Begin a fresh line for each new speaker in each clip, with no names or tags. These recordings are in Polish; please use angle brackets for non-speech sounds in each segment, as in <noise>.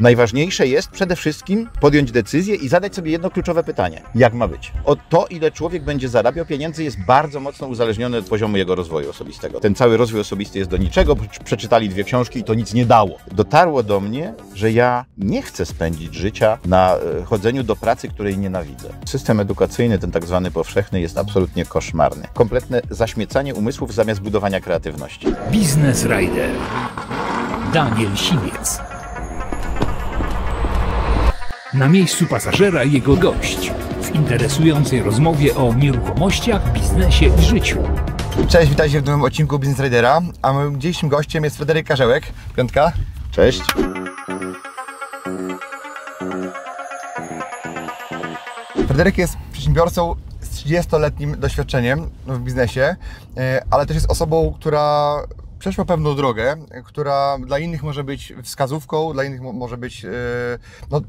Najważniejsze jest przede wszystkim podjąć decyzję i zadać sobie jedno kluczowe pytanie: jak ma być? O to, ile człowiek będzie zarabiał pieniędzy, jest bardzo mocno uzależnione od poziomu jego rozwoju osobistego. Ten cały rozwój osobisty jest do niczego. Przeczytali dwie książki i to nic nie dało. Dotarło do mnie, że ja nie chcę spędzić życia na e, chodzeniu do pracy, której nienawidzę. System edukacyjny, ten tak zwany powszechny, jest absolutnie koszmarny. Kompletne zaśmiecanie umysłów zamiast budowania kreatywności. Biznes Rider. Daniel Simiec. Na miejscu pasażera jego gość w interesującej
rozmowie o nieruchomościach, biznesie i życiu. Cześć, witajcie w nowym odcinku Biznes Ridera, a moim dzisiejszym gościem jest Fryderyk Karzełek. Piątka. Cześć. Fryderyk jest przedsiębiorcą z 30-letnim doświadczeniem w biznesie, e, ale też jest osobą, która przeszła pewną drogę, która dla innych może być wskazówką, dla innych może być e, no,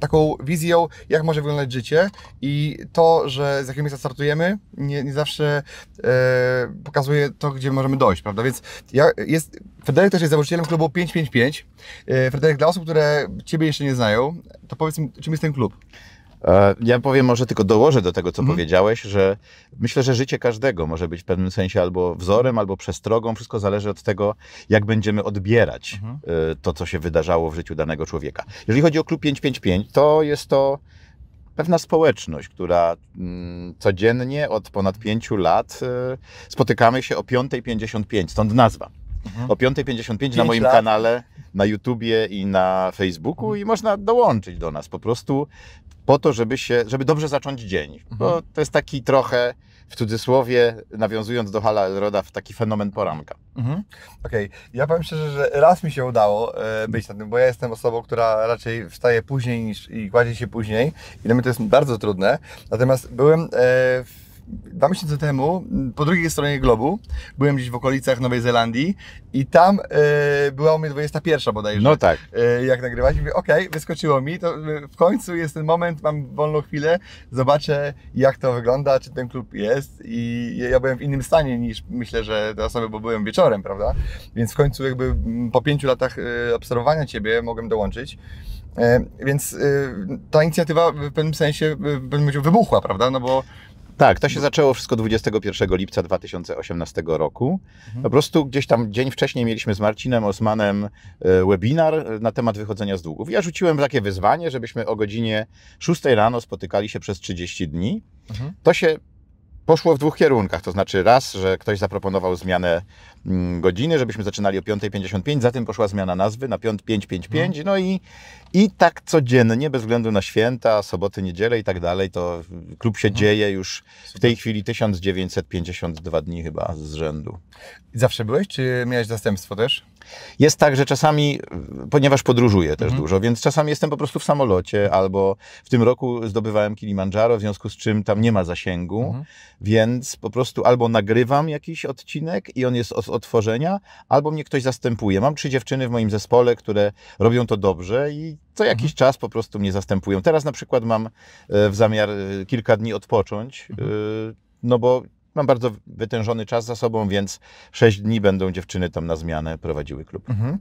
taką wizją, jak może wyglądać życie i to, że z jakiego miejsca startujemy, nie, nie zawsze e, pokazuje to, gdzie możemy dojść, prawda? Więc ja jest, Fryderyk też jest założycielem klubu 555. E, Fryderyk, dla osób, które Ciebie jeszcze nie znają, to powiedz mi, czym jest ten klub? E, ja powiem, może tylko dołożę do
tego, co mhm. powiedziałeś, że myślę, że życie każdego może być w pewnym sensie albo wzorem, albo przestrogą. Wszystko zależy od tego, jak będziemy odbierać mhm. E, to, co się wydarzało w życiu danego człowieka. Jeżeli chodzi o Klub 555, to jest to pewna społeczność, która mm, codziennie od ponad pięciu lat e, spotykamy się o 5.55, stąd nazwa. Mhm. O 5.55 na moim lat. kanale na YouTubie i na Facebooku mhm. i można dołączyć do nas. Po prostu po to, żeby się, żeby dobrze zacząć dzień. Mhm. Bo to jest taki trochę, w cudzysłowie, nawiązując do Hala Elroda, w taki fenomen poranka.
Mhm. Okej, okay. ja powiem szczerze, że raz mi się udało e, być na tym, bo ja jestem osobą, która raczej wstaje później niż, i kładzie się później i dla mnie to jest bardzo trudne. Natomiast byłem e, w dwa miesiące temu po drugiej stronie globu byłem gdzieś w okolicach Nowej Zelandii i tam y, była u mnie 21 bodajże. No tak. E, jak nagrywać, mówię, ok, wyskoczyło mi, to e, w końcu jest ten moment, mam wolną chwilę, zobaczę jak to wygląda, czy ten klub jest i ja byłem w innym stanie niż myślę, że te osoby, bo byłem wieczorem, prawda? Więc w końcu jakby mm, po pięciu latach obserwowania Ciebie mogłem dołączyć. Więc ta inicjatywa w pewnym sensie, w pewnym wybuchła, prawda? No
bo tak, to się zaczęło wszystko 21 lipca 2018 roku. Mhm. Po prostu gdzieś tam dzień wcześniej mieliśmy z Marcinem Osmanem e, webinar e, na temat wychodzenia z długów. Ja rzuciłem takie wyzwanie, żebyśmy o godzinie 6 rano spotykali się przez 30 dni. Mhm. To się poszło w dwóch kierunkach. To znaczy, raz, że ktoś zaproponował zmianę Mm, godziny, żebyśmy zaczynali o 5.55, za tym poszła zmiana nazwy na 5.555, no. no i, i tak codziennie, bez względu na święta, soboty, niedziele i tak dalej, to klub się no. dzieje już w tej chwili 1952 dni chyba z rzędu. Zawsze
byłeś, czy miałeś zastępstwo też?
Jest tak, że czasami, ponieważ podróżuję też mhm. dużo, więc czasami jestem po prostu w samolocie, albo w tym roku zdobywałem Kilimandżaro, w związku z czym tam nie ma zasięgu, mhm. więc po prostu albo nagrywam jakiś odcinek i on jest od otworzenia, albo mnie ktoś zastępuje. Mam trzy dziewczyny w moim zespole, które robią to dobrze i co jakiś mhm. czas po prostu mnie zastępują. Teraz na przykład mam e, w zamiar e, kilka dni odpocząć, mhm. e, no bo Mam bardzo wytężony czas za sobą, więc sześć dni
będą dziewczyny tam na zmianę
prowadziły klub.
Mhm.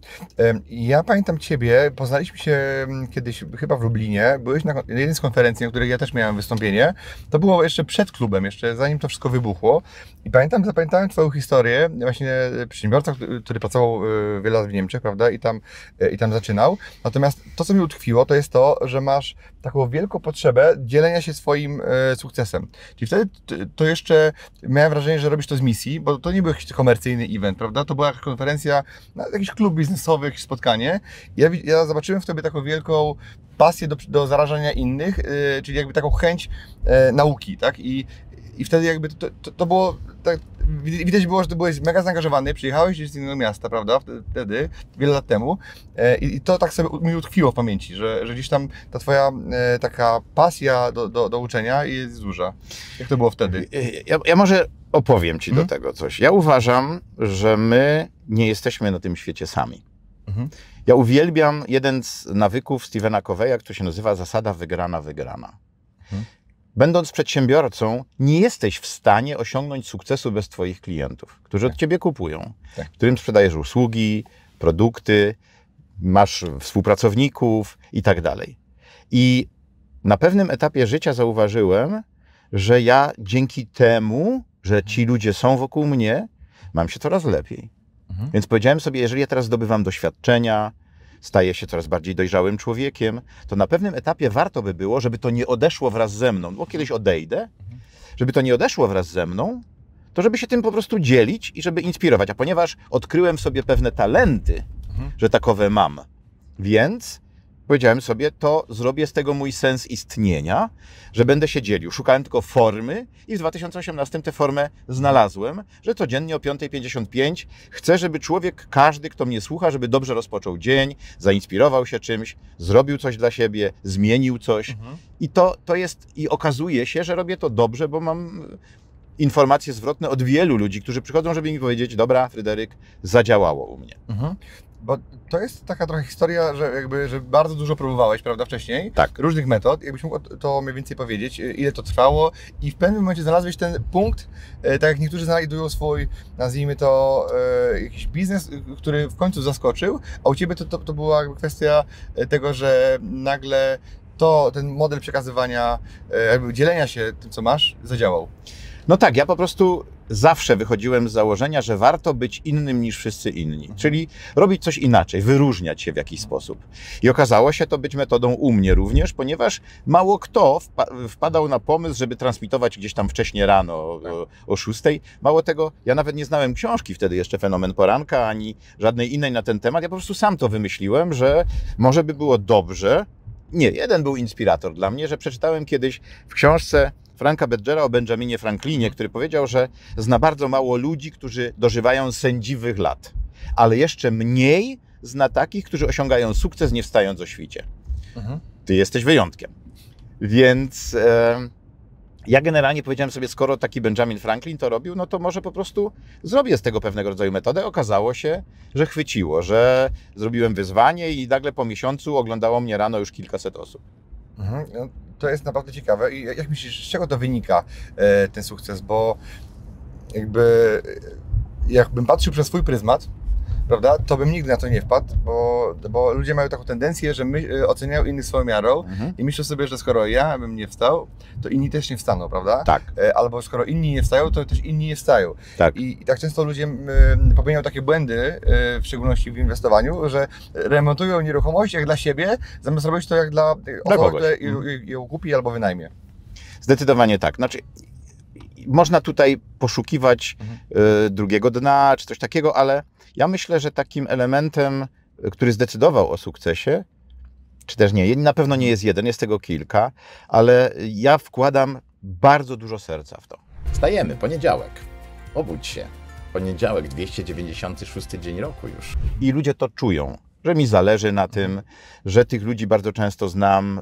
Ja pamiętam Ciebie, poznaliśmy się mm, kiedyś chyba w Lublinie, byłeś na jednej z konferencji, na której ja też miałem wystąpienie. To było jeszcze przed klubem, jeszcze zanim to wszystko wybuchło. I pamiętam, zapamiętałem Twoją historię, właśnie przedsiębiorca, który pracował y, wiele lat w Niemczech, prawda, i tam, y, i tam zaczynał. Natomiast to, co mi utkwiło, to jest to, że masz taką wielką potrzebę dzielenia się swoim y, sukcesem. Czyli wtedy to jeszcze miałem wrażenie, że robisz to z misji, bo to nie był jakiś komercyjny event, prawda? To była konferencja, jakiś klub biznesowy, jakieś spotkanie. Ja, ja zobaczyłem w tobie taką wielką pasję do, do zarażania innych, yy, czyli jakby taką chęć e, nauki, tak? I i wtedy jakby to, to, to było tak, widać było, że ty byłeś mega zaangażowany, przyjechałeś z innego miasta, prawda, wtedy, wiele lat temu e, i, to tak sobie mi utkwiło w pamięci, że, że gdzieś tam ta twoja e, taka pasja do, do, do uczenia jest duża. Jak to było wtedy? E, ja, ja może
opowiem ci mhm. do tego coś. Ja uważam, że my nie jesteśmy na tym świecie sami. Mhm. Ja uwielbiam jeden z nawyków Stevena Coveya, który się nazywa zasada wygrana, wygrana. Mhm. Będąc przedsiębiorcą, nie jesteś w stanie osiągnąć sukcesu bez Twoich klientów, którzy od tak. Ciebie kupują, tak. którym sprzedajesz usługi, produkty, masz współpracowników i tak dalej. I na pewnym etapie życia zauważyłem, że ja dzięki temu, że ci ludzie są wokół mnie, mam się coraz lepiej. Mhm. Więc powiedziałem sobie, jeżeli ja teraz zdobywam doświadczenia, staje się coraz bardziej dojrzałym człowiekiem, to na pewnym etapie warto by było, żeby to nie odeszło wraz ze mną, bo kiedyś odejdę, żeby to nie odeszło wraz ze mną, to żeby się tym po prostu dzielić i żeby inspirować. A ponieważ odkryłem w sobie pewne talenty, że takowe mam, więc Powiedziałem sobie, to zrobię z tego mój sens istnienia, że będę się dzielił. Szukałem tylko formy i w 2018 tę formę znalazłem, że codziennie o 5.55 chcę, żeby człowiek, każdy, kto mnie słucha, żeby dobrze rozpoczął dzień, zainspirował się czymś, zrobił coś dla siebie, zmienił coś. Mhm. I to, to jest, i okazuje się, że robię to dobrze, bo mam informacje zwrotne od wielu ludzi, którzy przychodzą, żeby mi powiedzieć, dobra, Fryderyk,
zadziałało u mnie. Mhm. Bo to jest taka trochę historia, że jakby, że bardzo dużo próbowałeś, prawda, wcześniej. Tak. Różnych metod. Jakbyś mógł to mniej więcej powiedzieć, y, ile to trwało i w pewnym momencie znalazłeś ten punkt, e, tak jak niektórzy znajdują swój, nazwijmy to, e, jakiś biznes, y, który w końcu zaskoczył, a u Ciebie to, to, to była kwestia e, tego, że nagle to, ten model przekazywania, jakby dzielenia się tym, co masz, zadziałał. No tak, ja po prostu zawsze wychodziłem z założenia, że warto być
innym niż wszyscy inni, czyli robić coś inaczej, wyróżniać się w jakiś sposób. I okazało się to być metodą u mnie również, ponieważ mało kto wpadał na pomysł, żeby transmitować gdzieś tam wcześniej rano o, o 6. Mało tego, ja nawet nie znałem książki wtedy jeszcze Fenomen Poranka, ani żadnej innej na ten temat. Ja po prostu sam to wymyśliłem, że może by było dobrze. Nie, jeden był inspirator dla mnie, że przeczytałem kiedyś w książce Franka Bedgera o Benjaminie Franklinie, który powiedział, że zna bardzo mało ludzi, którzy dożywają sędziwych lat, ale jeszcze mniej zna takich, którzy osiągają sukces nie wstając o świcie. Mhm. Ty jesteś wyjątkiem. Więc e, ja generalnie powiedziałem sobie, skoro taki Benjamin Franklin to robił, no to może po prostu zrobię z tego pewnego rodzaju metodę. Okazało się, że chwyciło, że zrobiłem wyzwanie i nagle po miesiącu oglądało mnie rano już kilkaset osób.
Mhm to jest naprawdę ciekawe. I jak myślisz, z czego to wynika, e, ten sukces? Bo jakby e, jakbym patrzył przez swój pryzmat, prawda, to bym nigdy na to nie wpadł, bo, bo ludzie mają taką tendencję, że my, y, oceniają innych swoją miarą mhm. i myślą sobie, że skoro ja bym nie wstał, to inni też nie wstaną, prawda? Tak. E, albo skoro inni nie wstają, to też inni nie wstają. Tak. I, i tak często ludzie y, popełniają takie błędy, y, w szczególności w inwestowaniu, że remontują nieruchomość jak dla siebie, zamiast robić to jak dla, dla osoby, która mhm. ją kupi albo wynajmie.
Zdecydowanie tak. Znaczy, można tutaj poszukiwać mhm. drugiego dna czy coś takiego, ale ja myślę, że takim elementem, e, który zdecydował o sukcesie, czy też nie, na pewno nie jest jeden, jest tego kilka, ale ja wkładam bardzo dużo serca w to. Wstajemy, poniedziałek. Obudź się. Poniedziałek, 296 dzień roku już. I ludzie to czują że mi zależy na mhm. tym, że tych ludzi bardzo często znam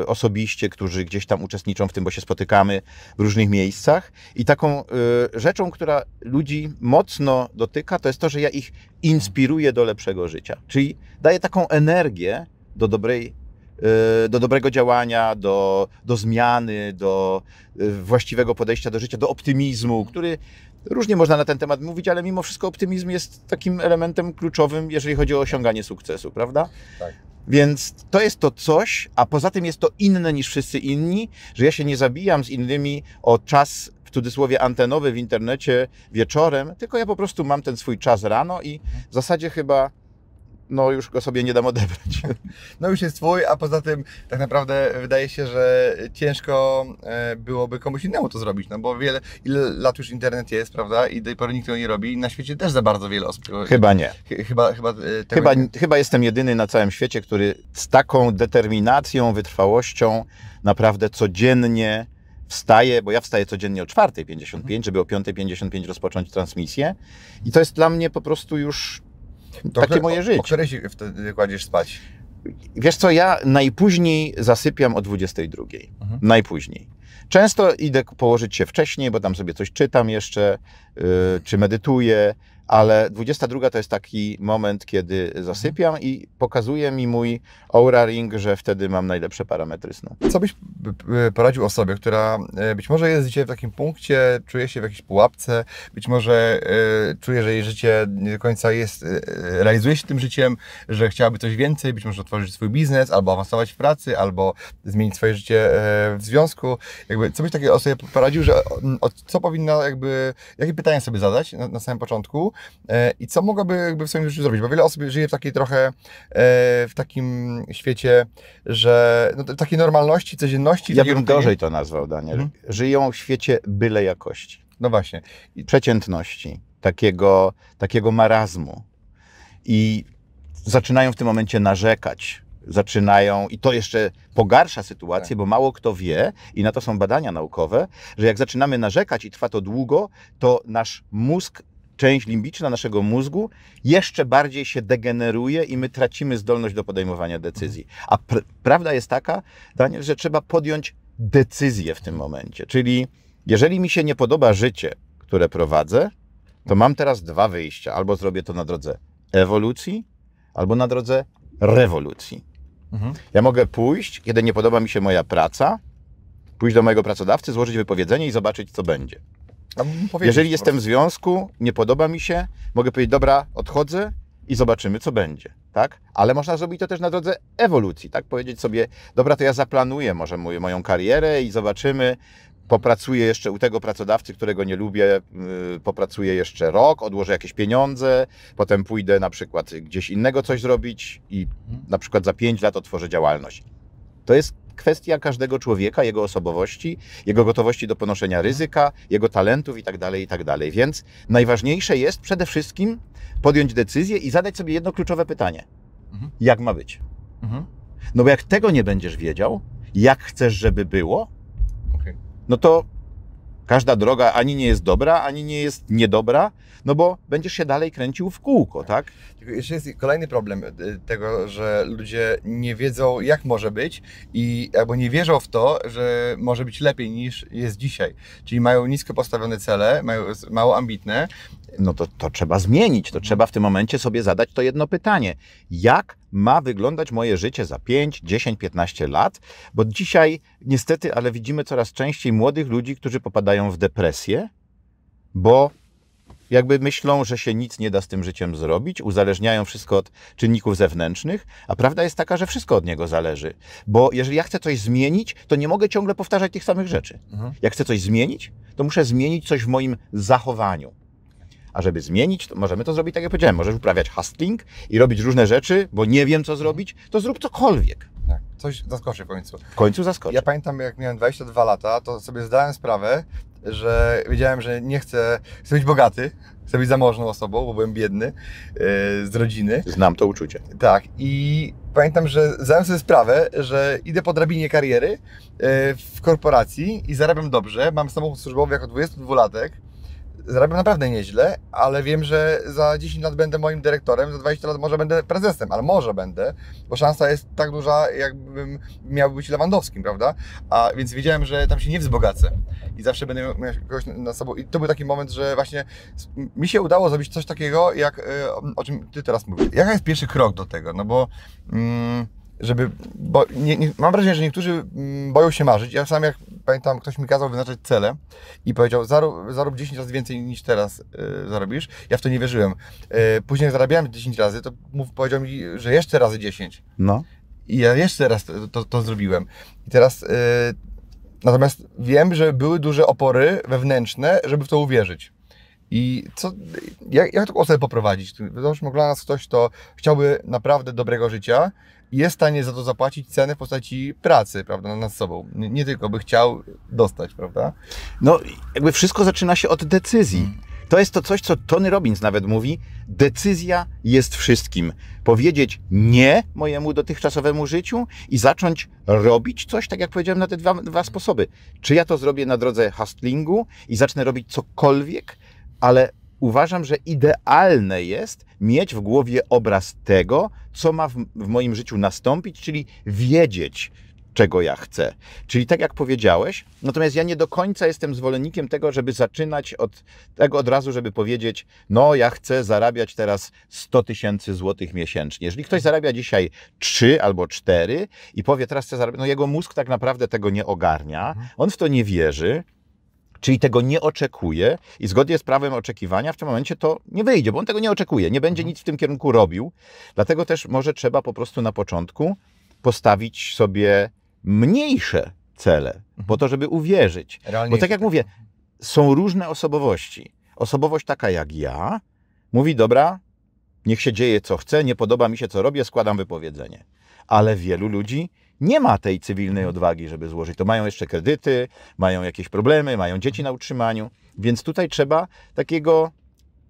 y, osobiście, którzy gdzieś tam uczestniczą w tym, bo się spotykamy w różnych miejscach. I taką y, rzeczą, która ludzi mocno dotyka, to jest to, że ja ich inspiruję do lepszego życia. Czyli daję taką energię do dobrej Y, do dobrego działania, do, do zmiany, do y, właściwego podejścia do życia, do optymizmu, który różnie można na ten temat mówić, ale mimo wszystko optymizm jest takim elementem kluczowym, jeżeli chodzi o osiąganie sukcesu, prawda? Tak. Więc to jest to coś, a poza tym jest to inne niż wszyscy inni, że ja się nie zabijam z innymi o czas w cudzysłowie antenowy w internecie wieczorem, tylko ja po prostu mam ten swój czas rano i w zasadzie chyba no już go sobie nie dam odebrać. <laughs>
No już jest twój, a poza tym tak naprawdę wydaje się, że ciężko e, byłoby komuś innemu to zrobić, no bo wiele, ile lat już internet jest, prawda, i do tej pory nikt tego nie robi i na świecie też za bardzo wiele osób. Chyba nie. Chyba, chyba, e, chyba,
chyba jestem jedyny na całym świecie, który z taką determinacją, wytrwałością naprawdę codziennie wstaję, bo ja wstaję codziennie o 4.55, żeby o 5.55 rozpocząć transmisję. I to jest dla mnie
po prostu już takie moje życie. O, o której się wtedy kładziesz spać?
Wiesz co, ja najpóźniej zasypiam o 22. Mhm. Najpóźniej. Często idę położyć się wcześniej, bo tam sobie coś czytam jeszcze, yy, czy medytuję, ale 22 to jest taki moment, kiedy zasypiam i pokazuje mi mój Aura
Ring, że wtedy mam najlepsze parametry snu. Co byś poradził osobie, która e, być może jest dzisiaj w takim punkcie, czuje się w jakiejś pułapce, być może e, czuje, że jej życie nie do końca jest, e, realizuje się tym życiem, że chciałaby coś więcej, być może otworzyć swój biznes, albo awansować w pracy, albo zmienić swoje życie w związku. Jakby, co byś takiej osobie poradził, że co powinna jakby, jakie pytania sobie zadać na, na samym początku, E, i co mogłaby jakby w swoim życiu zrobić, bo wiele osób żyje w takiej trochę, e, w takim świecie, że no, takiej normalności, codzienności. Ja bym gorzej
to nazwał, Daniel. Hmm? Żyją w świecie byle jakości. No właśnie. I... Przeciętności, takiego, takiego marazmu. I zaczynają w tym momencie narzekać, zaczynają, i to jeszcze pogarsza sytuację, tak. bo mało kto wie, i na to są badania naukowe, że jak zaczynamy narzekać i trwa to długo, to nasz mózg część limbiczna naszego mózgu jeszcze bardziej się degeneruje i my tracimy zdolność do podejmowania decyzji. A pr prawda jest taka, Daniel, że trzeba podjąć decyzję w tym momencie. Czyli jeżeli mi się nie podoba życie, które prowadzę, to mam teraz dwa wyjścia. Albo zrobię to na drodze ewolucji, albo na drodze rewolucji. Mhm. Ja mogę pójść, kiedy nie podoba mi się moja praca, pójść do mojego pracodawcy, złożyć wypowiedzenie i zobaczyć, co będzie.
Jeżeli jestem w
związku, nie podoba mi się, mogę powiedzieć, dobra, odchodzę i zobaczymy, co będzie. Tak? Ale można zrobić to też na drodze ewolucji, tak? Powiedzieć sobie, dobra, to ja zaplanuję może moją karierę i zobaczymy, popracuję jeszcze u tego pracodawcy, którego nie lubię, yy, popracuję jeszcze rok, odłożę jakieś pieniądze, potem pójdę na przykład gdzieś innego coś zrobić i mhm. na przykład za pięć lat otworzę działalność. To jest kwestia każdego człowieka, jego osobowości, jego gotowości do ponoszenia mhm. ryzyka, jego talentów itd., tak itd. Tak Więc najważniejsze jest przede wszystkim podjąć decyzję i zadać sobie jedno kluczowe pytanie. Mhm. Jak ma być? Mhm. No bo jak tego nie będziesz wiedział, jak chcesz, żeby było, okay. no to każda droga ani nie jest dobra, ani nie jest niedobra, no bo będziesz się dalej kręcił
w kółko, tak? tak. Jeszcze jest kolejny problem y, tego, że ludzie nie wiedzą, jak może być i albo nie wierzą w to, że może być lepiej niż jest dzisiaj. Czyli mają nisko postawione cele, mają mało ambitne.
No to, to trzeba zmienić, to trzeba w tym momencie sobie zadać to jedno pytanie. Jak ma wyglądać moje życie za 5, 10, 15 lat? Bo dzisiaj niestety, ale widzimy coraz częściej młodych ludzi, którzy popadają w depresję, bo jakby myślą, że się nic nie da z tym życiem zrobić, uzależniają wszystko od czynników zewnętrznych, a prawda jest taka, że wszystko od niego zależy. Bo jeżeli ja chcę coś zmienić, to nie mogę ciągle powtarzać tych samych rzeczy. Mhm. Jak chcę coś zmienić, to muszę zmienić coś w moim zachowaniu. A żeby zmienić, to możemy to zrobić tak, jak powiedziałem. Możesz uprawiać hustling i robić różne rzeczy, bo nie wiem, co zrobić, to zrób cokolwiek.
Tak, coś zaskoczy w końcu. W końcu zaskoczy. Ja pamiętam, jak miałem 22 lata, to sobie zdałem sprawę, że wiedziałem, że nie chcę, chcę być bogaty, chcę być zamożną osobą, bo byłem biedny e, z rodziny.
Znam to uczucie.
Tak. I pamiętam, że zdałem sobie sprawę, że idę po drabinie kariery e, w korporacji i zarabiam dobrze. Mam samochód służbowy jako 22-latek zarabiam naprawdę nieźle, ale wiem, że za 10 lat będę moim dyrektorem, za 20 lat może będę prezesem, ale może będę, bo szansa jest tak duża, jakbym miał być Lewandowskim, prawda? A więc wiedziałem, że tam się nie wzbogacę i zawsze będę miał kogoś na sobą. I to był taki moment, że właśnie mi się udało zrobić coś takiego, jak e, o czym ty teraz mówisz. Jaka jest pierwszy krok do tego? No bo. Mm, żeby, bo nie, nie, mam wrażenie, że niektórzy mm, boją się marzyć. Ja sam jak pamiętam, ktoś mi kazał wyznaczać cele i powiedział, zarób, zarób 10 razy więcej niż teraz yy, zarobisz. Ja w to nie wierzyłem. Y, później jak zarabiałem 10 razy, to mów, powiedział mi, że jeszcze razy 10. No. I ja jeszcze raz to, to, to zrobiłem. I teraz... Y, natomiast wiem, że były duże opory wewnętrzne, żeby w to uwierzyć. I co, jak, jak taką osobę poprowadzić? Załóżmy, ogląda nas ktoś, kto chciałby naprawdę dobrego życia, jest w stanie za to zapłacić cenę w postaci pracy, prawda, nad sobą. Nie, nie tylko by chciał dostać, prawda?
No, jakby wszystko zaczyna się od decyzji. Hmm. To jest to coś, co Tony Robbins nawet mówi. Decyzja jest wszystkim. Powiedzieć nie mojemu dotychczasowemu życiu i zacząć robić coś, tak jak powiedziałem, na te dwa, dwa sposoby. Czy ja to zrobię na drodze hustlingu i zacznę robić cokolwiek, ale uważam, że idealne jest mieć w głowie obraz tego, co ma w, w moim życiu nastąpić, czyli wiedzieć, czego ja chcę. Czyli tak jak powiedziałeś, natomiast ja nie do końca jestem zwolennikiem tego, żeby zaczynać od tego od razu, żeby powiedzieć, no ja chcę zarabiać teraz 100 tysięcy złotych miesięcznie. Jeżeli ktoś zarabia dzisiaj 3 albo 4 i powie teraz chcę zarabiać, no jego mózg tak naprawdę tego nie ogarnia, mhm. on w to nie wierzy, Czyli tego nie oczekuje i zgodnie z prawem oczekiwania w tym momencie to nie wyjdzie, bo on tego nie oczekuje, nie będzie mhm. nic w tym kierunku robił. Dlatego też może trzeba po prostu na początku postawić sobie mniejsze cele, mhm. po to, żeby uwierzyć. Realnie bo tak jak mówię, są różne osobowości. Osobowość taka jak ja mówi, dobra, niech się dzieje co chce, nie podoba mi się co robię, składam wypowiedzenie. Ale wielu ludzi nie ma tej cywilnej odwagi, żeby złożyć. To mają jeszcze kredyty, mają jakieś problemy, mają dzieci na utrzymaniu, więc tutaj trzeba takiego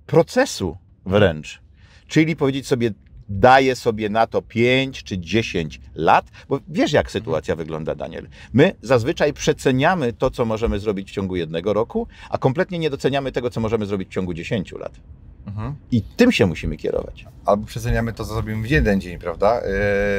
procesu wręcz. Czyli powiedzieć sobie, daje sobie na to 5 czy 10 lat, bo wiesz, jak sytuacja wygląda, Daniel. My zazwyczaj przeceniamy to, co możemy zrobić w ciągu jednego roku, a kompletnie nie doceniamy tego, co możemy zrobić w ciągu 10 lat. Mhm. I tym się musimy kierować.
Albo przeceniamy to, co zrobimy w jeden dzień, prawda? Yy,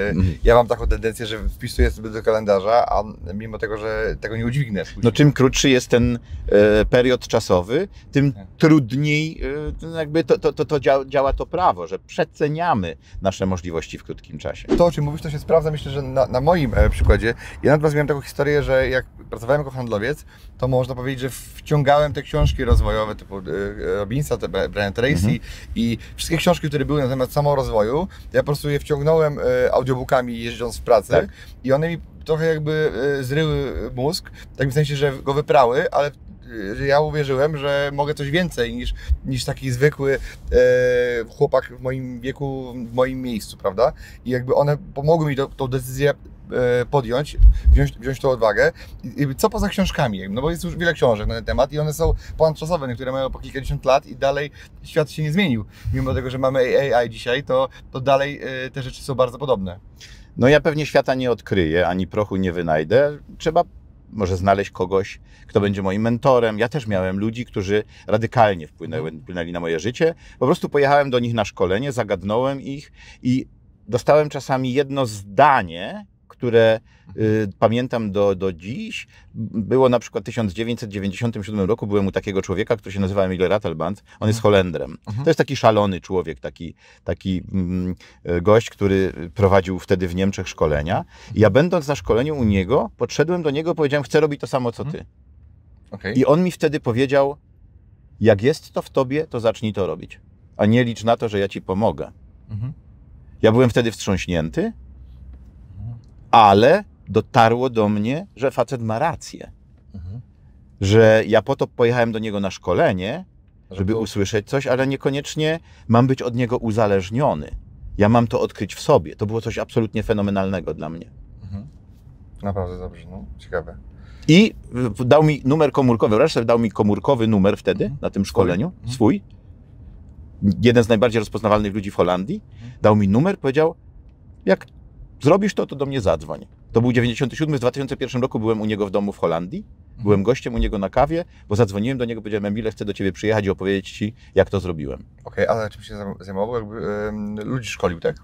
mhm. Ja mam taką tendencję, że wpisuję sobie do kalendarza, a mimo tego, że tego nie udźwignę. Później.
No czym krótszy jest ten e, period czasowy,
tym tak. trudniej e, no jakby to, to, to, to działa, działa, to prawo, że przeceniamy nasze możliwości w krótkim czasie. To, o czym mówisz, to się sprawdza. Myślę, że na, na moim e, przykładzie, ja natomiast miałem taką historię, że jak pracowałem jako handlowiec, to można powiedzieć, że wciągałem te książki rozwojowe typu e, e, Robinsa, Brian Tracy, i, mhm. i, wszystkie książki, które były na temat samorozwoju, ja po prostu je wciągnąłem e, audiobookami jeżdżąc w pracę tak. i one mi trochę jakby e, zryły mózg, tak w sensie, że go wyprały, ale Y, że ja uwierzyłem, że mogę coś więcej niż, niż taki zwykły e, chłopak w moim wieku, w moim miejscu, prawda? I jakby one pomogły mi do, tą decyzję e, podjąć, wziąć, wziąć tą odwagę. I co poza książkami? No bo jest już wiele książek na ten temat i one są ponadczasowe, niektóre mają po kilkadziesiąt lat i dalej świat się nie zmienił. Mimo tego, że mamy AI dzisiaj, to, to dalej e, te rzeczy są bardzo podobne.
No ja pewnie świata nie odkryję, ani prochu nie wynajdę. Trzeba może znaleźć kogoś, kto będzie moim mentorem. Ja też miałem ludzi, którzy radykalnie mhm. wpłynęli na moje życie. Po prostu pojechałem do nich na szkolenie, zagadnąłem ich i dostałem czasami jedno zdanie, które y, mhm. pamiętam do, do dziś. Było na przykład w 1997 roku byłem u takiego człowieka, który się nazywa Emil Rattelband. On jest mhm. Holendrem. Mhm. To jest taki szalony człowiek, taki, taki mm, y, gość, który prowadził wtedy w Niemczech szkolenia. I ja będąc na szkoleniu u niego, podszedłem do niego, powiedziałem, chcę robić to samo, co ty. Okay. I on mi wtedy powiedział, jak jest to w tobie, to zacznij to robić. A nie licz na to, że ja ci pomogę. Mhm. Ja byłem wtedy wstrząśnięty, ale dotarło do mnie, że facet ma rację. Mhm. Że ja po to pojechałem do niego na szkolenie, żeby usłyszeć coś, ale niekoniecznie mam być od niego uzależniony. Ja mam to odkryć w sobie. To było coś absolutnie fenomenalnego dla mnie.
Mhm. Naprawdę dobrze, no, ciekawe.
I dał mi numer komórkowy, wreszcie dał mi komórkowy numer wtedy, mhm. na tym szkoleniu, mhm. swój. Jeden z najbardziej rozpoznawalnych ludzi w Holandii. Mhm. Dał mi numer, powiedział, jak zrobisz to, to do mnie zadzwoń. To był 97, w 2001 roku byłem u niego w domu w Holandii. Mhm. Byłem gościem u niego na kawie, bo zadzwoniłem do niego, powiedziałem, Emile, chcę do ciebie przyjechać i opowiedzieć ci, jak to zrobiłem.
Okej, okay, ale czym się zajmował? Jakby, yy, ludzi szkolił, tak?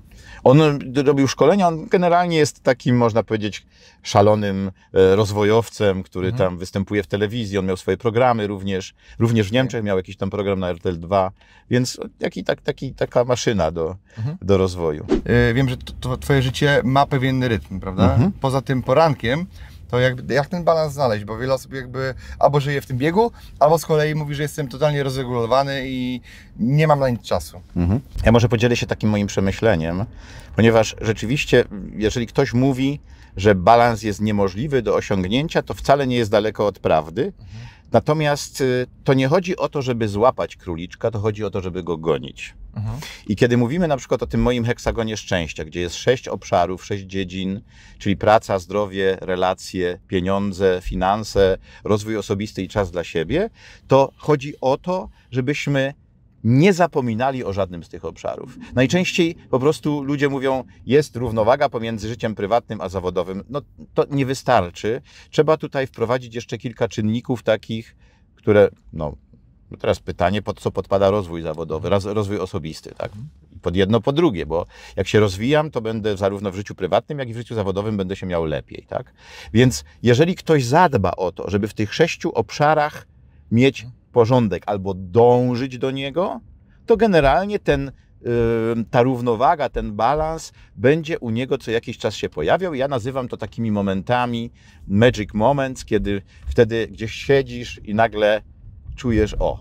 On robił szkolenia, on generalnie jest takim, można powiedzieć, szalonym e, rozwojowcem, który mhm. tam występuje w telewizji, on miał swoje programy również, również w tak. Niemczech miał jakiś tam program na RTL2, więc taki, tak, taki,
taka maszyna do, mhm. do rozwoju. E, wiem, że to, to twoje życie ma pewien rytm, prawda? Mhm. Poza tym porankiem to jak, jak ten balans znaleźć? Bo wiele osób jakby albo żyje w tym biegu, albo z kolei mówi, że jestem totalnie rozregulowany i nie mam na nic czasu.
Mhm. Ja może podzielę się takim moim przemyśleniem, ponieważ rzeczywiście, jeżeli ktoś mówi, że balans jest niemożliwy do osiągnięcia, to wcale nie jest daleko od prawdy. Mhm Natomiast y, to nie chodzi o to, żeby złapać króliczka, to chodzi o to, żeby go gonić. Mhm. I kiedy mówimy na przykład o tym moim heksagonie szczęścia, gdzie jest sześć obszarów, sześć dziedzin, czyli praca, zdrowie, relacje, pieniądze, finanse, rozwój osobisty i czas dla siebie, to chodzi o to, żebyśmy nie zapominali o żadnym z tych obszarów. Najczęściej po prostu ludzie mówią, jest równowaga pomiędzy życiem prywatnym a zawodowym. No to nie wystarczy. Trzeba tutaj wprowadzić jeszcze kilka czynników takich, które, no, no teraz pytanie, pod co podpada rozwój zawodowy, rozwój osobisty, tak? Pod jedno, po drugie, bo jak się rozwijam, to będę zarówno w życiu prywatnym, jak i w życiu zawodowym będę się miał lepiej, tak? Więc jeżeli ktoś zadba o to, żeby w tych sześciu obszarach mieć porządek albo dążyć do niego, to generalnie ten, ta równowaga, ten balans będzie u niego co jakiś czas się pojawiał. Ja nazywam to takimi momentami, magic moments, kiedy wtedy gdzieś siedzisz i nagle czujesz, o,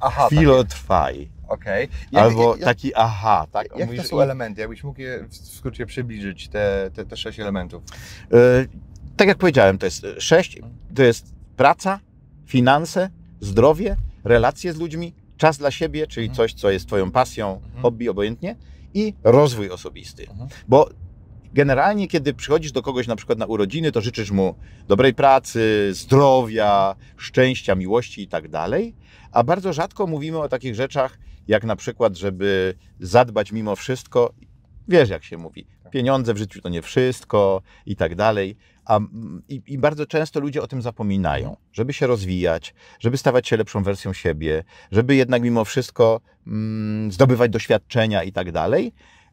Aha, chwilę tak
trwaj. Albo jak, taki aha, tak? Jak
Mówisz, to są elementy? Jakbyś mógł je w skrócie przybliżyć, te, te, te sześć elementów.
Yy, tak jak powiedziałem, to jest sześć, to jest praca, finanse, zdrowie, relacje z ludźmi, czas dla siebie, czyli mhm. coś, co jest Twoją pasją, mhm. hobby, obojętnie, i rozwój osobisty. Mhm. Bo generalnie, kiedy przychodzisz do kogoś na przykład na urodziny, to życzysz mu dobrej pracy, zdrowia, szczęścia, miłości i tak dalej, a bardzo rzadko mówimy o takich rzeczach, jak na przykład, żeby zadbać mimo wszystko, wiesz jak się mówi, tak. pieniądze w życiu to nie wszystko i tak dalej. A, i, i, bardzo często ludzie o tym zapominają, żeby się rozwijać, żeby stawać się lepszą wersją siebie, żeby jednak mimo wszystko mm, zdobywać doświadczenia i tak dalej.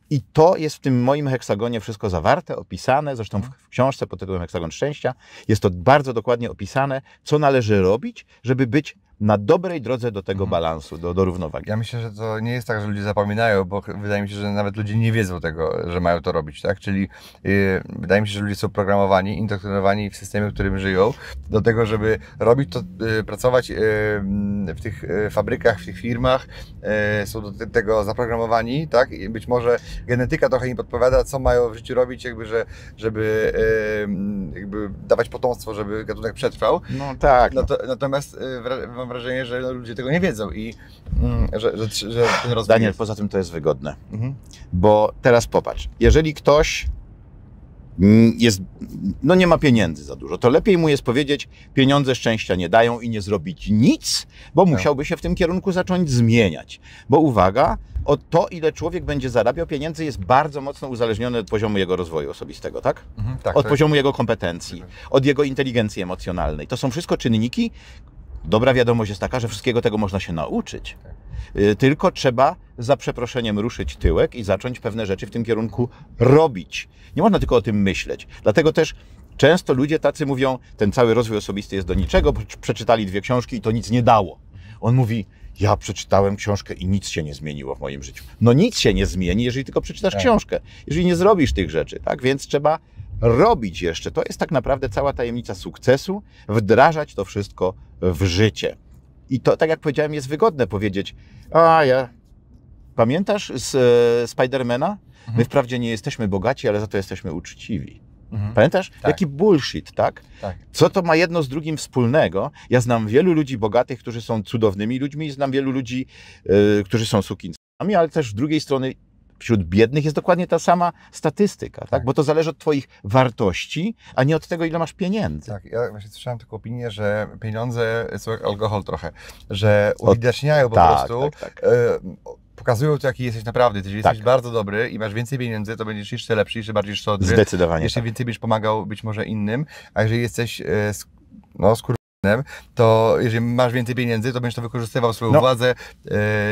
I to jest w tym moim heksagonie wszystko zawarte, opisane. Zresztą w książce pod tytułem Heksagon Szczęścia jest to bardzo dokładnie opisane, co należy robić,
żeby być na dobrej drodze do tego mhm. balansu, do, do równowagi. Ja myślę, że to nie jest tak, że ludzie zapominają, bo wydaje mi się, że nawet ludzie nie wiedzą tego, że mają to robić, tak? Czyli yy, wydaje mi się, że ludzie są programowani, indoktrynowani w systemie, w którym żyją, do tego, żeby robić to, yy, pracować yy, w tych y, fabrykach, w tych firmach, y, są do tego zaprogramowani, tak? I być może genetyka trochę im podpowiada, co mają w życiu robić, jakby, że, żeby y, jakby dawać potomstwo, żeby gatunek przetrwał. No tak. No. Nat natomiast mam wrażenie, że ludzie tego nie wiedzą i mm, że, że, że ten rozwój... Daniel, jest... poza tym
to jest wygodne, mhm. bo teraz popatrz, jeżeli ktoś mm, jest, no nie ma pieniędzy za dużo, to lepiej mu jest powiedzieć, pieniądze szczęścia nie dają i nie zrobić nic, bo tak. musiałby się w tym kierunku zacząć zmieniać. Bo uwaga, o to, ile człowiek będzie zarabiał pieniędzy, jest bardzo mocno uzależnione od poziomu jego rozwoju osobistego, tak? Mhm, tak od tak. poziomu jego kompetencji, od jego inteligencji emocjonalnej. To są wszystko czynniki, Dobra wiadomość jest taka, że wszystkiego tego można się nauczyć. Y, tylko trzeba za przeproszeniem ruszyć tyłek i zacząć pewne rzeczy w tym kierunku robić. Nie można tylko o tym myśleć. Dlatego też często ludzie tacy mówią, ten cały rozwój osobisty jest do niczego, przeczytali dwie książki i to nic nie dało. On mówi, ja przeczytałem książkę i nic się nie zmieniło w moim życiu. No nic się nie zmieni, jeżeli tylko przeczytasz tak. książkę, jeżeli nie zrobisz tych rzeczy, tak? Więc trzeba robić jeszcze. To jest tak naprawdę cała tajemnica sukcesu, wdrażać to wszystko w życie. I to, tak jak powiedziałem, jest wygodne powiedzieć, a ja, pamiętasz z e, Spidermana? Mhm. My wprawdzie nie jesteśmy bogaci, ale za to jesteśmy uczciwi. Mhm. Pamiętasz? Tak. Jaki bullshit, tak? tak? Co to ma jedno z drugim wspólnego? Ja znam wielu ludzi bogatych, którzy są cudownymi ludźmi, znam wielu ludzi, e, którzy są sukincami, ale też z drugiej strony wśród biednych jest dokładnie ta sama statystyka, tak? tak? Bo to zależy od Twoich wartości, a nie od tego, ile masz pieniędzy. Tak,
ja właśnie słyszałem taką opinię, że pieniądze są jak alkohol trochę, że uwidaczniają po tak, prostu. Tak, y pokazują to, jaki jesteś naprawdę. Jeżeli tak. jesteś bardzo dobry i masz więcej pieniędzy, to będziesz jeszcze lepszy, jeszcze bardziej szczodry. Zdecydowanie. Jeszcze tak. więcej będziesz pomagał być może innym, a jeżeli jesteś e, no, skurwysynem, to jeżeli masz więcej pieniędzy, to będziesz to wykorzystywał swoją no. władzę yy,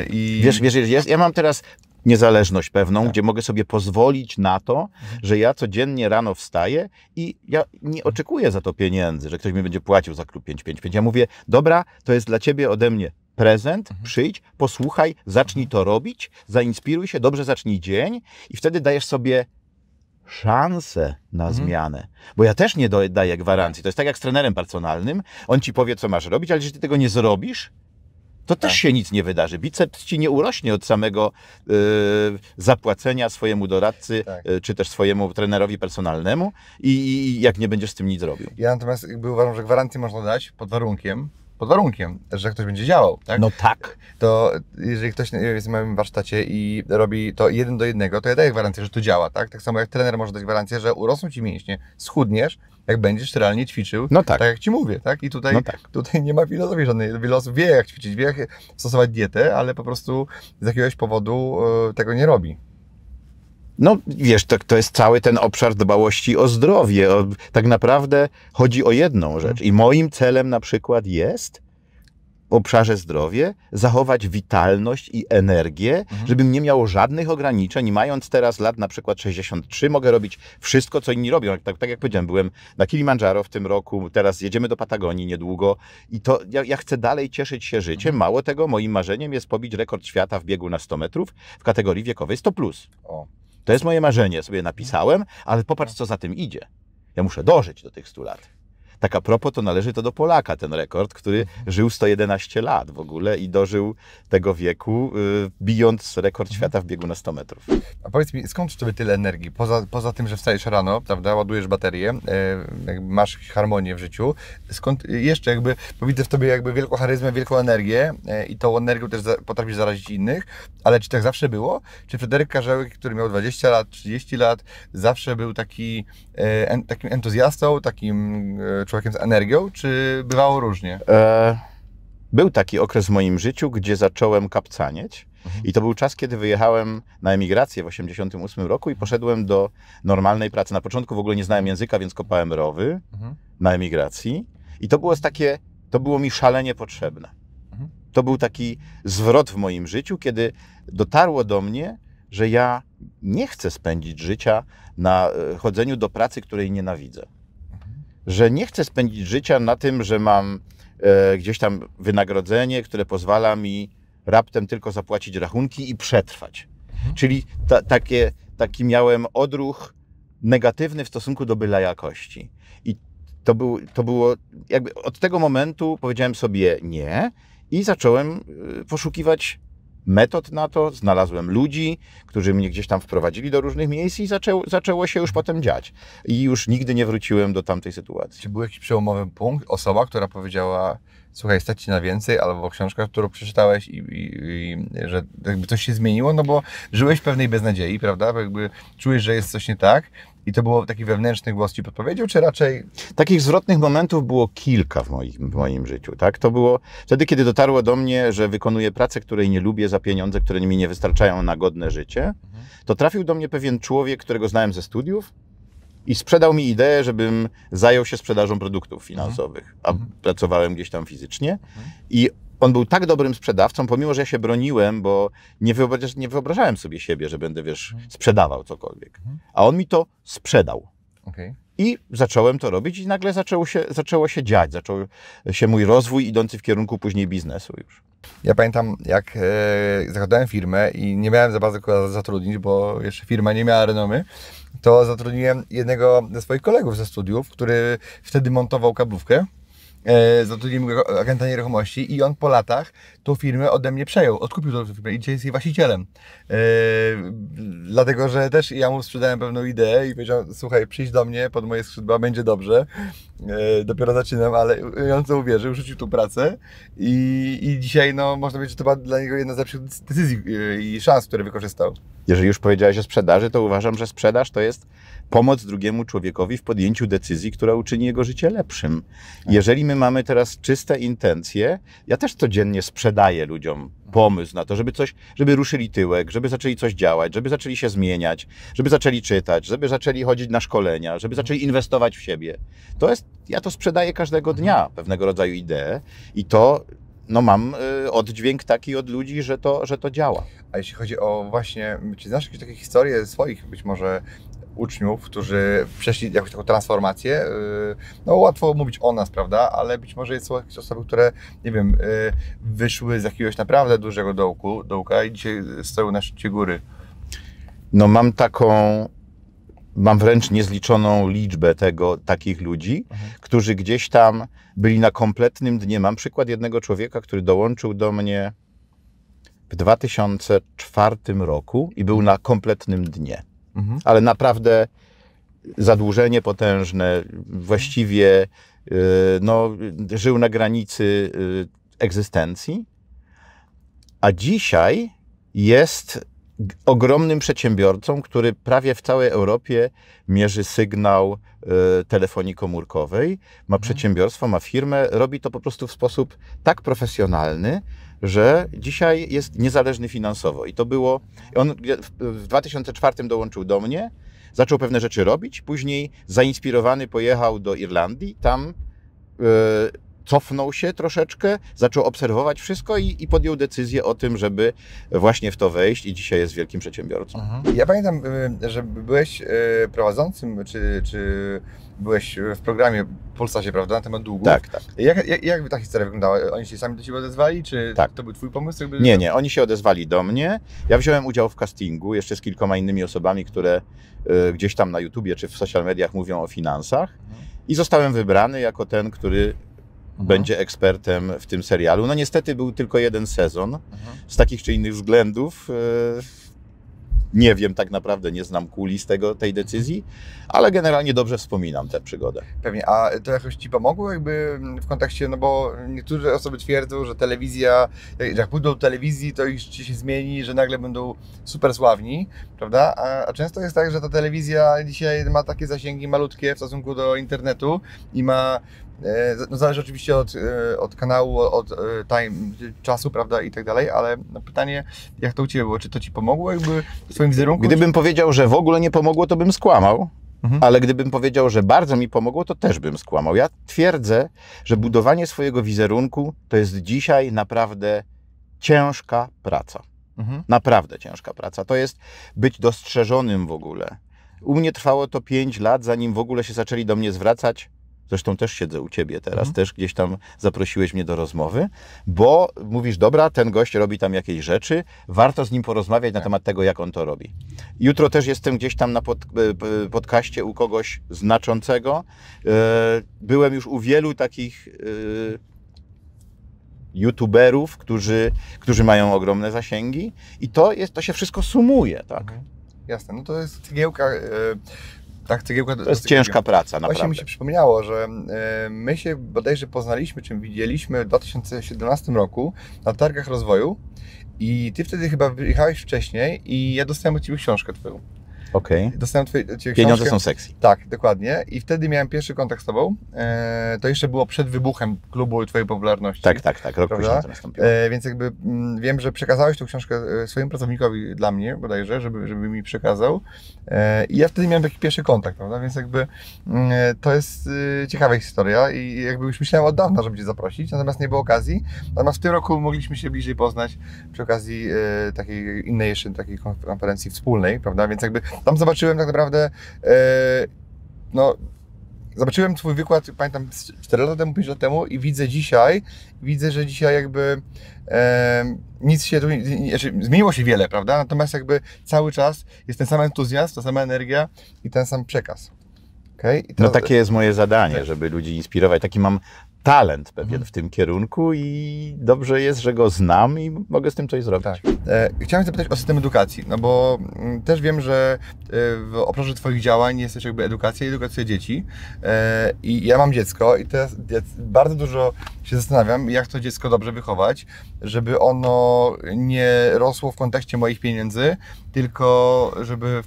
i... Wiesz, wiesz, jest, ja mam teraz
niezależność pewną, tak. gdzie mogę sobie pozwolić na to, mhm. że ja codziennie rano wstaję i ja nie mhm. oczekuję za to pieniędzy, że ktoś mi będzie płacił za klub 555. Ja mówię, dobra, to jest dla ciebie ode mnie prezent, mhm. przyjdź, posłuchaj, zacznij to robić, zainspiruj się, dobrze zacznij dzień i wtedy dajesz sobie szansę na mhm. zmianę. Bo ja też nie daję gwarancji. To jest tak jak z trenerem personalnym. On ci powie, co masz robić, ale jeśli ty tego nie zrobisz, to tak. też się nic nie wydarzy. Biceps ci nie urośnie od samego y, zapłacenia swojemu doradcy, tak. y, czy też swojemu trenerowi personalnemu i, i, jak nie będziesz z tym nic robił.
Ja natomiast jakby uważam, że gwarancję można dać pod warunkiem, pod warunkiem, że ktoś będzie działał, tak? No tak. To jeżeli ktoś jest w moim warsztacie i robi to jeden do jednego, to ja daję gwarancję, że to działa, tak? Tak samo jak trener może dać gwarancję, że urosną ci mięśnie, schudniesz, jak będziesz realnie ćwiczył, no tak. tak jak Ci mówię, tak? I tutaj, no tak. tutaj nie ma filozofii żadnej. Wiele osób wie, jak ćwiczyć, wie, jak stosować dietę, ale po prostu z jakiegoś powodu e, tego nie robi.
No wiesz, to, to jest cały ten obszar dbałości o zdrowie. O, tak naprawdę chodzi o jedną rzecz. Mhm. I moim celem na przykład jest obszarze zdrowie zachować witalność i energię, mhm. żebym nie miało żadnych ograniczeń. I mając teraz lat na przykład 63, mogę robić wszystko, co inni robią. Tak, tak jak powiedziałem, byłem na Kilimandżaro w tym roku, teraz jedziemy do Patagonii niedługo i to ja, ja chcę dalej cieszyć się życiem. Mhm. Mało tego, moim marzeniem jest pobić rekord świata w biegu na 100 metrów w kategorii wiekowej 100+. Plus. O. To jest moje marzenie, sobie napisałem, ale popatrz, tak. co za tym idzie. Ja muszę dożyć do tych 100 lat. Tak a propos, to należy to do Polaka ten rekord, który mhm. żył 111 lat w ogóle i dożył tego wieku, yy, bijąc rekord mhm. świata w biegu na 100 metrów.
A powiedz mi, skąd w Tobie tyle energii? Poza, poza tym, że wstajesz rano, prawda, ładujesz baterię, yy, masz harmonię w życiu, skąd jeszcze jakby, bo widzę w Tobie jakby wielką charyzmę, wielką energię yy, i tą energią też za, potrafisz zarazić innych, ale czy tak zawsze było? Czy Fryderyk Karzełek, który miał 20 lat, 30 lat, zawsze był taki, e, en, takim entuzjastą, takim człowiekiem z energią, czy bywało różnie? E,
był taki okres w moim życiu, gdzie zacząłem kapcanieć. Mhm. I to był czas, kiedy wyjechałem na emigrację w 1988 roku i poszedłem do normalnej pracy. Na początku w ogóle nie znałem języka, więc kopałem rowy mhm. na emigracji. I to było takie, to było mi szalenie potrzebne. Mhm. To był taki zwrot w moim życiu, kiedy dotarło do mnie, że ja nie chcę spędzić życia na e, chodzeniu do pracy, której nienawidzę że nie chcę spędzić życia na tym, że mam e, gdzieś tam wynagrodzenie, które pozwala mi raptem tylko zapłacić rachunki i przetrwać. Mhm. Czyli ta, takie, taki miałem odruch negatywny w stosunku do byla jakości. I to, był, to było, jakby od tego momentu powiedziałem sobie nie i zacząłem e, poszukiwać metod na to, znalazłem ludzi, którzy mnie gdzieś tam wprowadzili do różnych miejsc i zaczęło, zaczęło się już potem dziać. I już nigdy
nie wróciłem do tamtej sytuacji. Czy był jakiś przełomowy punkt, osoba, która powiedziała, słuchaj, stać ci na więcej, albo książka, którą przeczytałeś i, i, i, że jakby coś się zmieniło, no bo żyłeś pewnej beznadziei, prawda? jakby czułeś, że jest coś nie tak, i to było takich wewnętrznych głos ci podpowiedział, czy raczej.
Takich zwrotnych momentów było kilka w moim, w moim życiu. Tak? To było wtedy, kiedy dotarło do mnie, że wykonuję pracę, której nie lubię za pieniądze, które mi nie wystarczają na godne życie. Mhm. To trafił do mnie pewien człowiek, którego znałem ze studiów, i sprzedał mi ideę, żebym zajął się sprzedażą produktów finansowych, mhm. a mhm. pracowałem gdzieś tam fizycznie. Mhm. I on był tak dobrym sprzedawcą, pomimo, że ja się broniłem, bo nie, wyobra nie wyobrażałem sobie siebie, że będę, wiesz, mhm. sprzedawał cokolwiek. Mhm. A on mi to sprzedał. Okay. I zacząłem to robić i nagle zaczęło się, zaczęło się dziać, zaczął się mój rozwój idący w kierunku
później biznesu już. Ja pamiętam, jak e, zakładałem firmę i nie miałem za bardzo kogo zatrudnić, bo jeszcze firma nie miała renomy, to zatrudniłem jednego ze swoich kolegów ze studiów, który wtedy montował kablówkę E, zatrudniłem go agenta nieruchomości i on po latach tą firmę ode mnie przejął, odkupił tą firmę i dzisiaj jest jej właścicielem. E, dlatego, że też ja mu sprzedałem pewną ideę i powiedział, słuchaj, przyjdź do mnie pod moje skrzydła, będzie dobrze, e, dopiero zaczynam, ale on to uwierzył, rzucił tu pracę i, i dzisiaj no, można powiedzieć, że to była dla niego jedna z lepszych decyzji i szans, które wykorzystał.
Jeżeli już powiedziałeś o sprzedaży, to uważam, że sprzedaż to jest pomoc drugiemu człowiekowi w podjęciu decyzji, która uczyni jego życie lepszym. Jeżeli my mamy teraz czyste intencje, ja też codziennie sprzedaję ludziom pomysł na to, żeby coś, żeby ruszyli tyłek, żeby zaczęli coś działać, żeby zaczęli się zmieniać, żeby zaczęli czytać, żeby zaczęli chodzić na szkolenia, żeby zaczęli inwestować w siebie. To jest, ja to sprzedaję każdego dnia, pewnego rodzaju ideę i to no
mam y, oddźwięk taki od ludzi, że to, że to działa. A jeśli chodzi o właśnie, czy znasz jakieś takie historie swoich być może uczniów, którzy przeszli jakąś taką transformację, y, no łatwo mówić o nas, prawda, ale być może jest są jakieś osoby, które, nie wiem, y, wyszły z jakiegoś naprawdę dużego dołku, dołka i dzisiaj stoją na szczycie góry.
No mam taką mam wręcz niezliczoną liczbę tego, takich ludzi, mhm. którzy gdzieś tam byli na kompletnym dnie. Mam przykład jednego człowieka, który dołączył do mnie w 2004 roku i był mhm. na kompletnym dnie. Mhm. Ale naprawdę zadłużenie potężne, właściwie y, no, żył na granicy y, egzystencji, a dzisiaj jest ogromnym przedsiębiorcą, który prawie w całej Europie mierzy sygnał y, telefonii komórkowej, ma mhm. przedsiębiorstwo, ma firmę, robi to po prostu w sposób tak profesjonalny, że dzisiaj jest niezależny finansowo. I to było. On w 2004 dołączył do mnie, zaczął pewne rzeczy robić, później zainspirowany pojechał do Irlandii, tam. Yy, cofnął się troszeczkę, zaczął obserwować wszystko i, i podjął decyzję o tym, żeby właśnie w to wejść i dzisiaj jest wielkim
przedsiębiorcą. Mhm. Ja pamiętam, y, że byłeś y, prowadzącym, czy, czy byłeś w programie Polsasie, prawda, na temat długu. Tak, tak. Jak, jak, jak ta historia wyglądała? Oni się sami do Ciebie odezwali, czy tak. to był Twój pomysł? Jakby... Nie, nie,
oni się odezwali do mnie. Ja wziąłem udział w castingu jeszcze z kilkoma innymi osobami, które y, gdzieś tam na YouTubie czy w social mediach mówią o finansach mhm. i zostałem wybrany jako ten, który Mhm. będzie ekspertem w tym serialu. No niestety był tylko jeden sezon. Mhm. Z takich czy innych względów e, nie wiem tak naprawdę, nie znam kulis tego, tej decyzji, mhm. ale generalnie dobrze wspominam tę przygodę.
Pewnie, a to jakoś Ci pomogło jakby w kontekście, no bo niektóre osoby twierdzą, że telewizja, jak, budą pójdą do telewizji, to ich się zmieni, że nagle będą super sławni, prawda? A, a, często jest tak, że ta telewizja dzisiaj ma takie zasięgi malutkie w stosunku do internetu i ma E, no zależy oczywiście od, e, od kanału, od e, time, czasu, prawda, i tak dalej, ale no, pytanie, jak to u Ciebie było? Czy to Ci pomogło jakby w swoim wizerunku? Gdybym
powiedział, że w ogóle nie pomogło, to bym skłamał. Mhm. Ale gdybym powiedział, że bardzo mi pomogło, to też bym skłamał. Ja twierdzę, że budowanie swojego wizerunku to jest dzisiaj naprawdę ciężka praca. Mhm. Naprawdę ciężka praca. To jest być dostrzeżonym w ogóle. U mnie trwało to 5 lat, zanim w ogóle się zaczęli do mnie zwracać Zresztą też siedzę u ciebie teraz, mhm. też gdzieś tam zaprosiłeś mnie do rozmowy, bo mówisz, dobra, ten gość robi tam jakieś rzeczy, warto z nim porozmawiać na tak. temat tego, jak on to robi. Jutro też jestem gdzieś tam na pod, e, podcaście u kogoś znaczącego. E, byłem już u wielu takich e, youtuberów, którzy, którzy mają ogromne zasięgi i to, jest, to się wszystko sumuje,
tak? Mhm. Jasne, no to jest cegiełka tak, cegiełka to, jest ciężka praca, naprawdę. Właśnie mi się przypomniało, że e, my się bodajże poznaliśmy, czym widzieliśmy w 2017 roku na targach rozwoju i ty wtedy chyba wyjechałeś wcześniej i ja dostałem od ciebie książkę twoją. Okay. Dostałem twoje, twoje Pieniądze książkę. są sexy. Tak, dokładnie. I wtedy miałem pierwszy kontakt z tobą. E, to jeszcze było przed wybuchem klubu i twojej popularności. Tak, tak, tak. Rok później to nastąpiło. E, więc jakby m, mm, wiem, że przekazałeś tą książkę e, swoim pracownikowi dla mnie bodajże, żeby, żeby mi przekazał. E, I ja wtedy miałem taki pierwszy kontakt, prawda? Więc jakby m, mm, e, to jest e, ciekawa historia i jakby już myślałem od dawna, żeby cię zaprosić, natomiast nie było okazji. Natomiast w tym roku mogliśmy się bliżej poznać przy okazji e, takiej innej jeszcze takiej konferencji wspólnej, prawda? Więc jakby tam zobaczyłem tak naprawdę, e, no, zobaczyłem Twój wykład, pamiętam, 4 lata temu, 5 lat temu i widzę dzisiaj, widzę, że dzisiaj jakby e, nic się tu, znaczy zmieniło się wiele, prawda? Natomiast jakby cały czas jest ten sam entuzjazm, ta sama energia i ten sam przekaz. Okay?
No takie jest moje zadanie, tak. żeby ludzi inspirować. Taki mam talent pewien mhm. w tym kierunku i
dobrze jest, że go znam i mogę z tym coś zrobić. Tak. E, chciałem zapytać o system edukacji, no bo m, mm, też wiem, że e, w obszarze Twoich działań jesteś jakby edukacja i edukacja dzieci e, i ja mam dziecko i teraz ja bardzo dużo się zastanawiam, jak to dziecko dobrze wychować, żeby ono nie rosło w kontekście moich pieniędzy, tylko żeby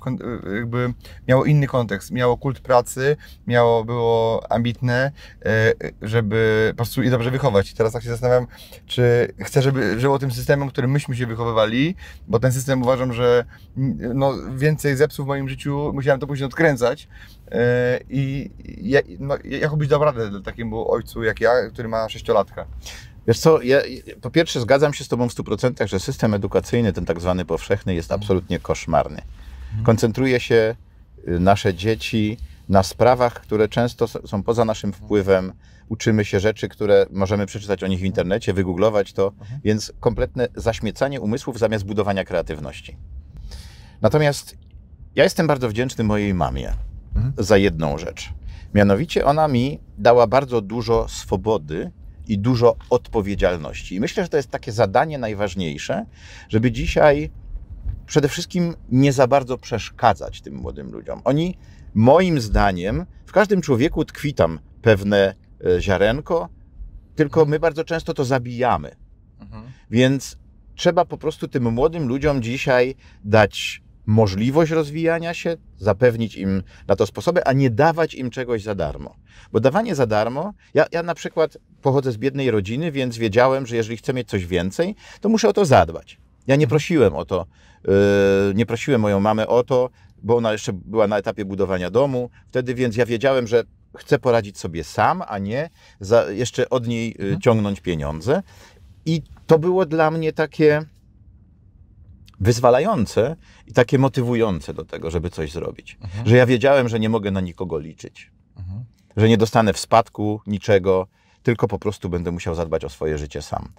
e, jakby miało inny kontekst, miało kult pracy, miało, było ambitne, e, żeby po prostu i dobrze wychować. I teraz tak się zastanawiam, czy chcę, żeby żyło tym systemem, którym myśmy się wychowywali, bo ten system uważam, że no, więcej zepsuł w moim życiu musiałem to później odkręcać. E, I ja, no, jakobyś dał radę takiemu ojcu jak ja, który ma sześciolatka. Wiesz co,
ja, po pierwsze zgadzam się z Tobą w 100%, że system edukacyjny, ten tak zwany powszechny, jest mhm. absolutnie koszmarny. Mhm. Koncentruje się y, nasze dzieci na sprawach, które często są poza naszym wpływem. Uczymy się rzeczy, które możemy przeczytać o nich w internecie, wygooglować to, mhm. więc kompletne zaśmiecanie umysłów zamiast budowania kreatywności. Natomiast ja jestem bardzo wdzięczny mojej mamie mhm. za jedną rzecz. Mianowicie ona mi dała bardzo dużo swobody i dużo odpowiedzialności. I myślę, że to jest takie zadanie najważniejsze, żeby dzisiaj przede wszystkim nie za bardzo przeszkadzać tym młodym ludziom. Oni moim zdaniem w każdym człowieku tkwi tam pewne e, ziarenko, tylko my bardzo często to zabijamy. Mhm. Więc trzeba po prostu tym młodym ludziom dzisiaj dać możliwość rozwijania się, zapewnić im na to sposoby, a nie dawać im czegoś za darmo. Bo dawanie za darmo, ja, ja na przykład pochodzę z biednej rodziny, więc wiedziałem, że jeżeli chcę mieć coś więcej, to muszę o to zadbać. Ja nie mhm. prosiłem o to, yy, nie prosiłem moją mamę o to, bo ona jeszcze była na etapie budowania domu. Wtedy więc ja wiedziałem, że chcę poradzić sobie sam, a nie jeszcze od niej y, mhm. ciągnąć pieniądze. I to było dla mnie takie wyzwalające i takie motywujące do tego, żeby coś zrobić. Mhm. Że ja wiedziałem, że nie mogę na nikogo liczyć, mhm. że nie dostanę w spadku niczego, tylko po prostu będę musiał zadbać o swoje życie sam.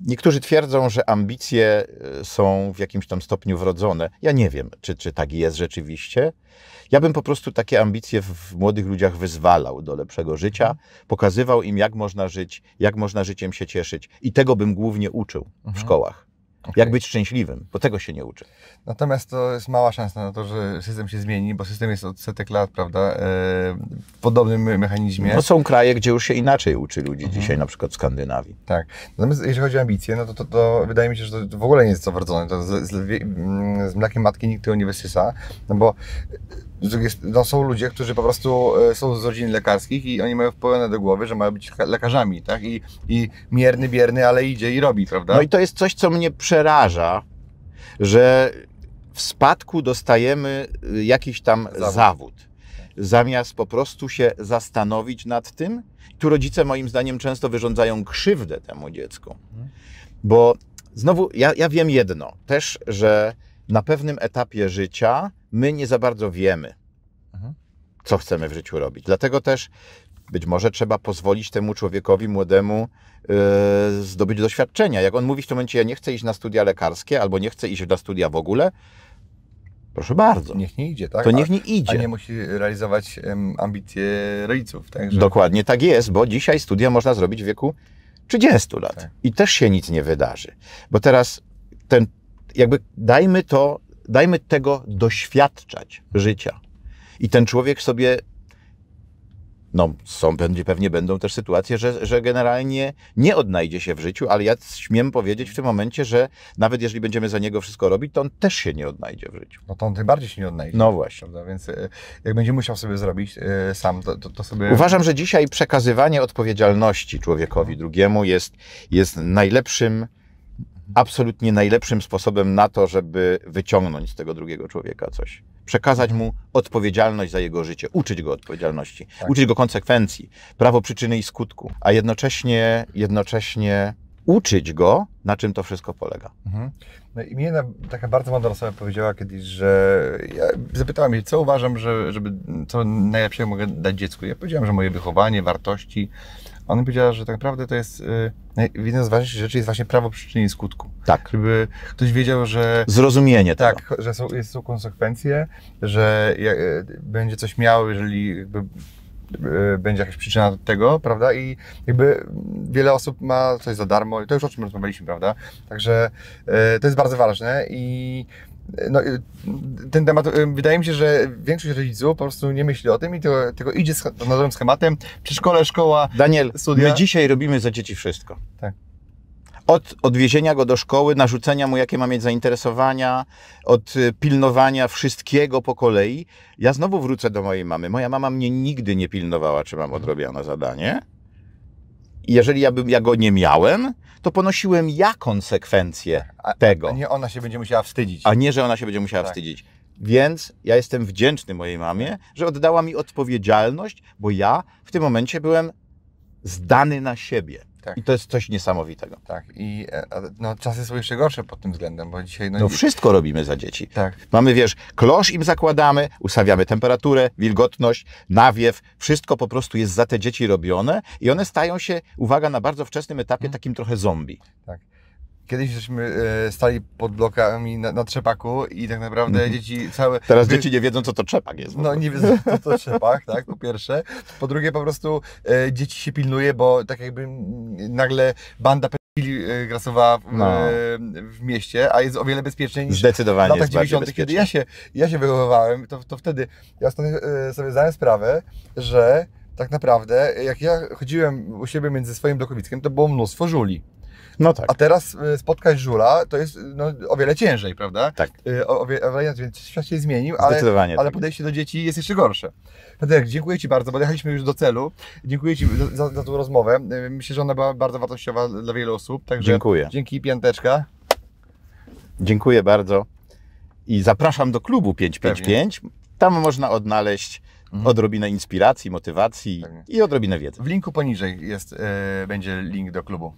Niektórzy twierdzą, że ambicje e, są w jakimś tam stopniu wrodzone. Ja nie wiem, czy, czy tak jest rzeczywiście. Ja bym po prostu takie ambicje w młodych ludziach wyzwalał do lepszego życia, mhm. pokazywał im, jak można żyć, jak można życiem się cieszyć. I tego bym głównie uczył w mhm. szkołach. Jak być szczęśliwym, bo tego się nie uczy.
Natomiast to jest mała szansa na to, że system się zmieni, bo system jest od setek lat, prawda, e, w podobnym mechanizmie. No są
kraje, gdzie już się inaczej uczy ludzi mhm. dzisiaj, na przykład w Skandynawii.
Tak. Natomiast jeżeli chodzi o ambicje, no to, to, to wydaje mi się, że to w ogóle nie jest zawrócone. z, z, z mlekiem matki nikt tego nie wysysa, no bo no są ludzie, którzy po prostu e, są z rodzin lekarskich i oni mają wpojone do głowy, że mają być lekarzami, tak? I, i mierny, bierny, ale idzie i robi, prawda? No i
to jest coś, co mnie przy przeraża, że w spadku dostajemy y, jakiś tam zawód. zawód. Zamiast po prostu się zastanowić nad tym, tu rodzice moim zdaniem często wyrządzają krzywdę temu dziecku. Mhm. Bo znowu ja, ja wiem jedno, też, że na pewnym etapie życia my nie za bardzo wiemy, mhm. co chcemy w życiu robić. Dlatego też być może trzeba pozwolić temu człowiekowi młodemu e, zdobyć doświadczenia. Jak on mówi w tym momencie, ja nie chcę iść na studia lekarskie albo nie chcę iść na studia w ogóle, proszę
bardzo. Niech nie idzie, tak? To niech nie idzie. A nie musi realizować
ambicje rodziców. Także...
Dokładnie tak
jest, bo dzisiaj studia można zrobić w wieku 30 lat tak. i też się nic nie wydarzy. Bo teraz ten, jakby dajmy to, dajmy tego doświadczać życia. I ten człowiek sobie no, są, będzie, pewnie będą też sytuacje, że, że generalnie nie odnajdzie się w życiu, ale ja śmiem powiedzieć w tym momencie, że nawet jeżeli będziemy za niego wszystko robić, to on też się nie odnajdzie
w życiu. No to on tym bardziej się nie odnajdzie. No właśnie. Prawda? Więc e, jak będzie musiał sobie zrobić e, sam, to, to, to, sobie... Uważam,
że dzisiaj przekazywanie odpowiedzialności człowiekowi drugiemu jest, jest najlepszym absolutnie najlepszym sposobem na to, żeby wyciągnąć z tego drugiego człowieka coś. Przekazać mu odpowiedzialność za jego życie, uczyć go odpowiedzialności, tak. uczyć go konsekwencji, prawo przyczyny i skutku, a jednocześnie, jednocześnie
uczyć go, na czym to wszystko polega. Mhm. No i mnie taka bardzo mądra osoba powiedziała kiedyś, że ja zapytałam jej, co uważam, że, żeby, co najlepszego mogę dać dziecku. Ja powiedziałam, że moje wychowanie, wartości. A ona powiedziała, że tak naprawdę to jest, yy, jedną z ważniejszych rzeczy jest właśnie prawo przyczyny i skutku. Tak. Żeby ktoś wiedział, że... Zrozumienie Tak, tego. że są, jest, są konsekwencje, że yy, będzie coś miało, jeżeli jakby Y, będzie jakaś przyczyna tego, prawda? I jakby wiele osób ma coś za darmo i to już o czym rozmawialiśmy, prawda? Także y, to jest bardzo ważne i y, no, ten temat, wydaje mi się, że większość rodziców po prostu nie myśli o tym i tylko, idzie z standardowym schematem, Przy szkole, szkoła, Daniel, studia. my dzisiaj robimy za dzieci wszystko. Tak.
Od odwiezienia go do szkoły, narzucenia mu, jakie ma mieć zainteresowania, od y, pilnowania wszystkiego po kolei. Ja znowu wrócę do mojej mamy. Moja mama mnie nigdy nie pilnowała, czy mam odrobione zadanie. jeżeli ja, bym, ja go nie miałem,
to ponosiłem ja
konsekwencje a, tego. A
nie ona się będzie musiała wstydzić.
A nie, że ona się będzie musiała tak. wstydzić. Więc ja jestem wdzięczny mojej mamie, że oddała mi odpowiedzialność, bo ja w tym momencie byłem zdany na siebie. Tak. I to jest coś niesamowitego.
Tak. I e, no, czasy są jeszcze gorsze pod tym względem, bo dzisiaj... No, no wszystko
robimy za dzieci. Tak. Mamy, wiesz, klosz im zakładamy, ustawiamy temperaturę, wilgotność, nawiew, wszystko po prostu jest za te dzieci robione i one stają się, uwaga, na bardzo wczesnym etapie hmm. takim trochę zombie.
Tak. Kiedyś żeśmy e, stali pod blokami na, na trzepaku i tak naprawdę mm dzieci całe... Teraz wy... dzieci nie wiedzą, co to trzepak jest. No nie wiedzą, co to trzepak, tak, po pierwsze. Po drugie po prostu e, dzieci się pilnuje, bo tak jakby nagle banda pedofili e, grasowała w, no. e, w mieście, a jest o wiele bezpieczniej niż Zdecydowanie w latach 90 kiedy ja się, ja się wychowywałem, to, to wtedy ja e, sobie zdałem sprawę, że tak naprawdę jak ja chodziłem u siebie między swoim blokowickiem, to było mnóstwo żuli. No tak. A teraz y, spotkać żula to jest no, o wiele ciężej, prawda? Tak. Y, o, o wiele, więc świat się zmienił, ale, ale tak. podejście do dzieci jest jeszcze gorsze. tak, dziękuję Ci bardzo, bo dojechaliśmy już do celu. Dziękuję Ci za, za tą rozmowę. Y, myślę, że ona była bardzo wartościowa dla wielu osób. Także dziękuję. Dzięki, piąteczka.
Dziękuję bardzo. I zapraszam do klubu 555. Pewnie. Tam można odnaleźć mhm. odrobinę inspiracji, motywacji Pewnie. i odrobinę wiedzy.
W linku poniżej jest, yy, będzie link do klubu.